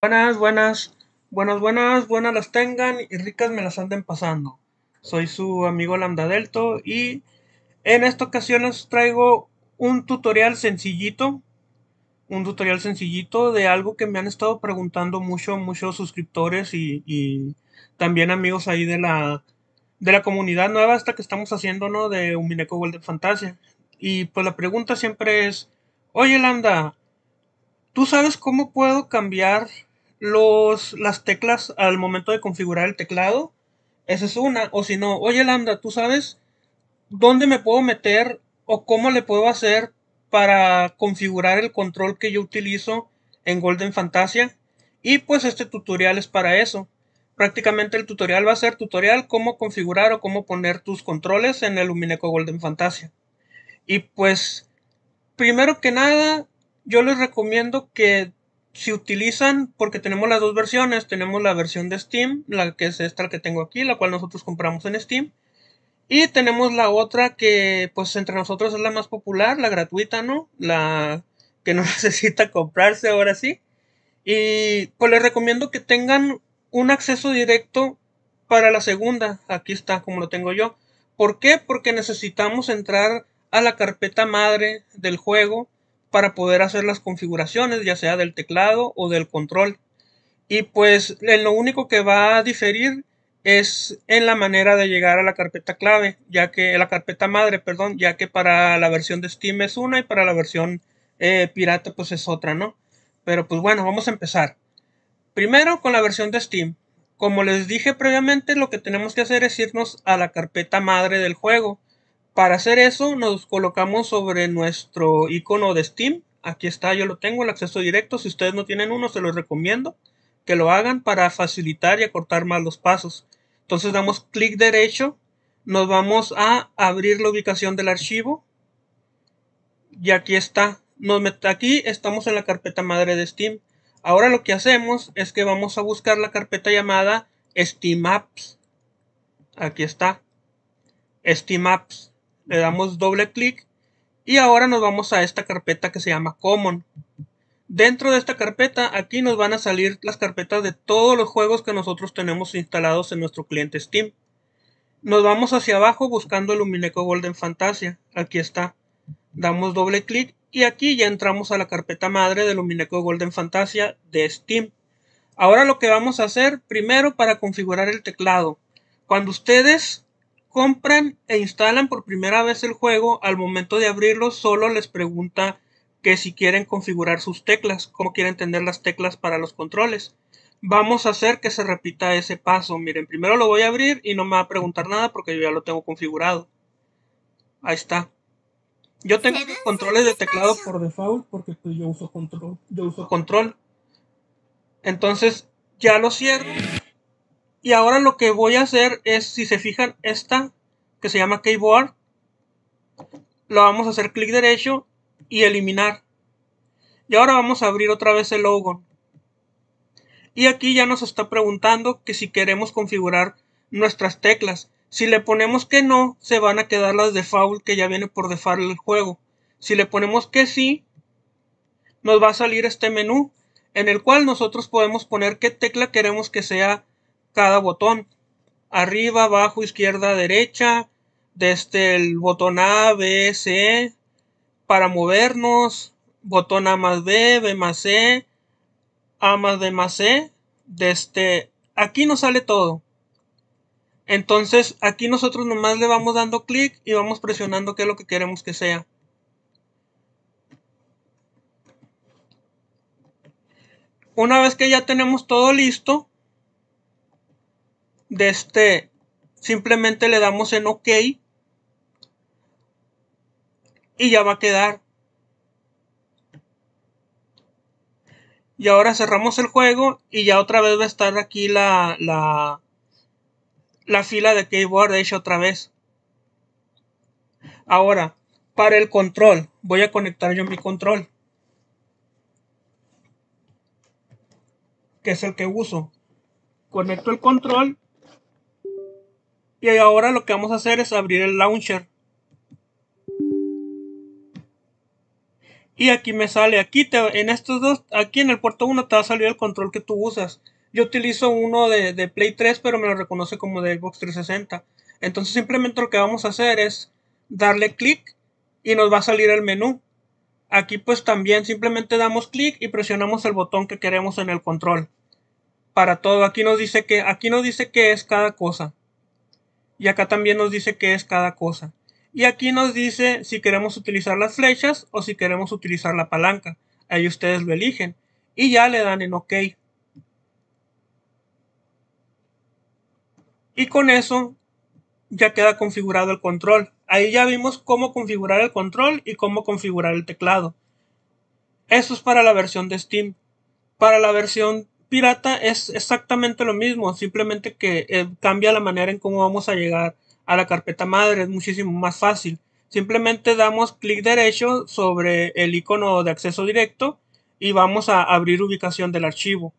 Buenas, buenas, buenas, buenas, buenas las tengan y ricas me las anden pasando. Soy su amigo Lambda Delto y en esta ocasión les traigo un tutorial sencillito, un tutorial sencillito de algo que me han estado preguntando mucho, muchos suscriptores y, también amigos ahí de la, de la comunidad nueva hasta que estamos haciendo, ¿no? De World de Fantasia. Y pues la pregunta siempre es, oye Lambda, ¿tú sabes cómo puedo cambiar los, las teclas al momento de configurar el teclado. Esa es una. O si no, oye Lambda, ¿tú sabes dónde me puedo meter o cómo le puedo hacer para configurar el control que yo utilizo en Golden Fantasia? Y pues este tutorial es para eso. Prácticamente el tutorial va a ser tutorial cómo configurar o cómo poner tus controles en el Lumineco Golden Fantasia. Y pues, primero que nada, yo les recomiendo que si utilizan, porque tenemos las dos versiones, tenemos la versión de Steam, la que es esta que tengo aquí, la cual nosotros compramos en Steam, y tenemos la otra que pues entre nosotros es la más popular, la gratuita, ¿no? La que no necesita comprarse ahora sí. Y pues les recomiendo que tengan un acceso directo para la segunda, aquí está como lo tengo yo. ¿Por qué? Porque necesitamos entrar a la carpeta madre del juego para poder hacer las configuraciones, ya sea del teclado o del control. Y pues lo único que va a diferir es en la manera de llegar a la carpeta clave, ya que la carpeta madre, perdón, ya que para la versión de Steam es una y para la versión eh, pirata pues es otra, ¿no? Pero pues bueno, vamos a empezar. Primero con la versión de Steam. Como les dije previamente, lo que tenemos que hacer es irnos a la carpeta madre del juego. Para hacer eso nos colocamos sobre nuestro icono de Steam. Aquí está, yo lo tengo, el acceso directo. Si ustedes no tienen uno, se los recomiendo que lo hagan para facilitar y acortar más los pasos. Entonces damos clic derecho, nos vamos a abrir la ubicación del archivo y aquí está. aquí estamos en la carpeta madre de Steam. Ahora lo que hacemos es que vamos a buscar la carpeta llamada Steam Apps. Aquí está. Steam Apps le damos doble clic y ahora nos vamos a esta carpeta que se llama Common. Dentro de esta carpeta aquí nos van a salir las carpetas de todos los juegos que nosotros tenemos instalados en nuestro cliente Steam. Nos vamos hacia abajo buscando el Lumineco Golden Fantasia. Aquí está. Damos doble clic y aquí ya entramos a la carpeta madre de Lumineco Golden Fantasia de Steam. Ahora lo que vamos a hacer primero para configurar el teclado. Cuando ustedes compran e instalan por primera vez el juego, al momento de abrirlo solo les pregunta que si quieren configurar sus teclas, cómo quieren tener las teclas para los controles. Vamos a hacer que se repita ese paso. Miren, primero lo voy a abrir y no me va a preguntar nada porque yo ya lo tengo configurado. Ahí está. Yo tengo controles de teclado por default porque pues, yo uso control. Yo uso control. Entonces ya lo cierro. Y ahora lo que voy a hacer es, si se fijan, esta que se llama Keyboard, Lo vamos a hacer clic derecho y eliminar. Y ahora vamos a abrir otra vez el logo. Y aquí ya nos está preguntando que si queremos configurar nuestras teclas. Si le ponemos que no, se van a quedar las default que ya viene por default el juego. Si le ponemos que sí, nos va a salir este menú en el cual nosotros podemos poner qué tecla queremos que sea cada botón. Arriba, abajo, izquierda, derecha. Desde el botón A, B, C. Para movernos. Botón A más B, B más C. A más B más C. Desde aquí nos sale todo. Entonces aquí nosotros nomás le vamos dando clic y vamos presionando qué es lo que queremos que sea. Una vez que ya tenemos todo listo, de este, simplemente le damos en OK y ya va a quedar. Y ahora cerramos el juego y ya otra vez va a estar aquí la, la, la fila de keyboard hecha otra vez. Ahora, para el control, voy a conectar yo mi control. Que es el que uso. Conecto el control y ahora lo que vamos a hacer es abrir el launcher. Y aquí me sale, aquí en estos dos, aquí en el puerto 1 te va a salir el control que tú usas. Yo utilizo uno de, Play 3, pero me lo reconoce como de Xbox 360. Entonces simplemente lo que vamos a hacer es darle clic y nos va a salir el menú. Aquí pues también simplemente damos clic y presionamos el botón que queremos en el control. Para todo, aquí nos dice que, aquí nos dice que es cada cosa. Y acá también nos dice qué es cada cosa. Y aquí nos dice si queremos utilizar las flechas o si queremos utilizar la palanca. Ahí ustedes lo eligen. Y ya le dan en OK. Y con eso ya queda configurado el control. Ahí ya vimos cómo configurar el control y cómo configurar el teclado. Eso es para la versión de Steam. Para la versión pirata es exactamente lo mismo, simplemente que eh, cambia la manera en cómo vamos a llegar a la carpeta madre, es muchísimo más fácil. Simplemente damos clic derecho sobre el icono de acceso directo y vamos a abrir ubicación del archivo.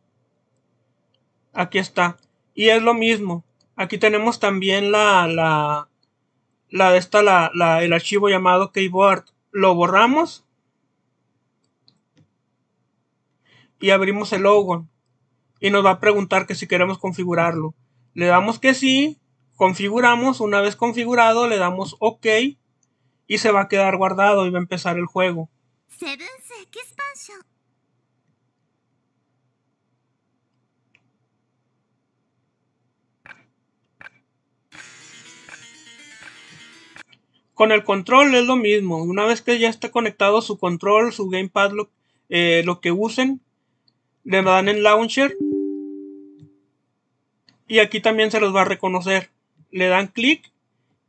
Aquí está. Y es lo mismo. Aquí tenemos también la, la, la, esta, la, la el archivo llamado keyboard. Lo borramos y abrimos el logo y nos va a preguntar que si queremos configurarlo. Le damos que sí, configuramos, una vez configurado le damos OK y se va a quedar guardado y va a empezar el juego. Con el control es lo mismo. Una vez que ya está conectado su control, su gamepad, lo, eh, lo que usen, le dan en launcher y aquí también se los va a reconocer. Le dan clic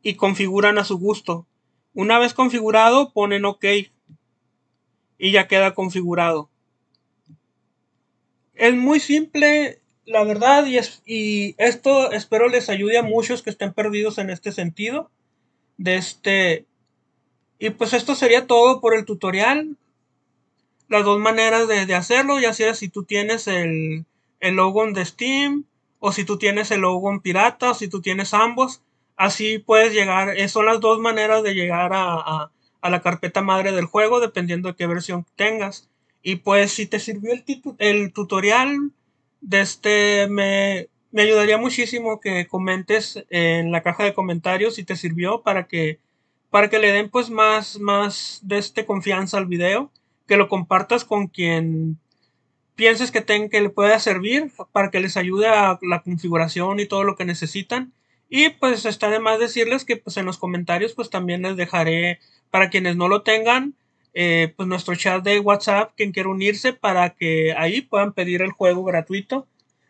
y configuran a su gusto. Una vez configurado, ponen OK. Y ya queda configurado. Es muy simple, la verdad, y, es, y esto espero les ayude a muchos que estén perdidos en este sentido. De este. Y pues esto sería todo por el tutorial. Las dos maneras de, hacerlo, ya sea si tú tienes el, el logo de Steam o si tú tienes el logo en pirata, o si tú tienes ambos. Así puedes llegar, eh, son las dos maneras de llegar a, a, la carpeta madre del juego, dependiendo de qué versión tengas. Y pues si te sirvió el, el tutorial, de este, me, ayudaría muchísimo que comentes en la caja de comentarios si te sirvió para que para que le den pues más más de este confianza al video que lo compartas con quien pienses que, que le pueda servir para que les ayude a la configuración y todo lo que necesitan. Y pues está de más decirles que pues en los comentarios pues también les dejaré para quienes no lo tengan eh, pues nuestro chat de WhatsApp quien quiera unirse para que ahí puedan pedir el juego gratuito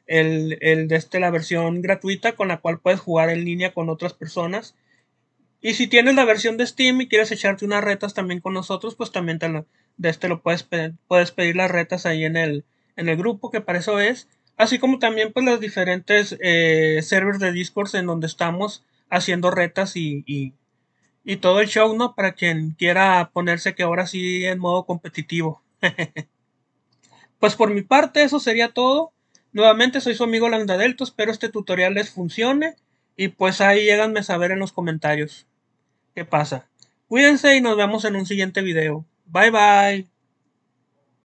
el, de este, la versión gratuita con la cual puedes jugar en línea con otras personas y si tienes la versión de Steam y quieres echarte unas retas también con nosotros pues también de este lo puedes, puedes pedir las retas ahí en el en el grupo, que para eso es, así como también pues los diferentes eh, servers de Discord en donde estamos haciendo retas y, todo el show, ¿no? Para quien quiera ponerse que ahora sí en modo competitivo. pues por mi parte eso sería todo. Nuevamente soy su amigo Landadelto, espero este tutorial les funcione y pues ahí lleganme a saber en los comentarios qué pasa. Cuídense y nos vemos en un siguiente video. Bye bye.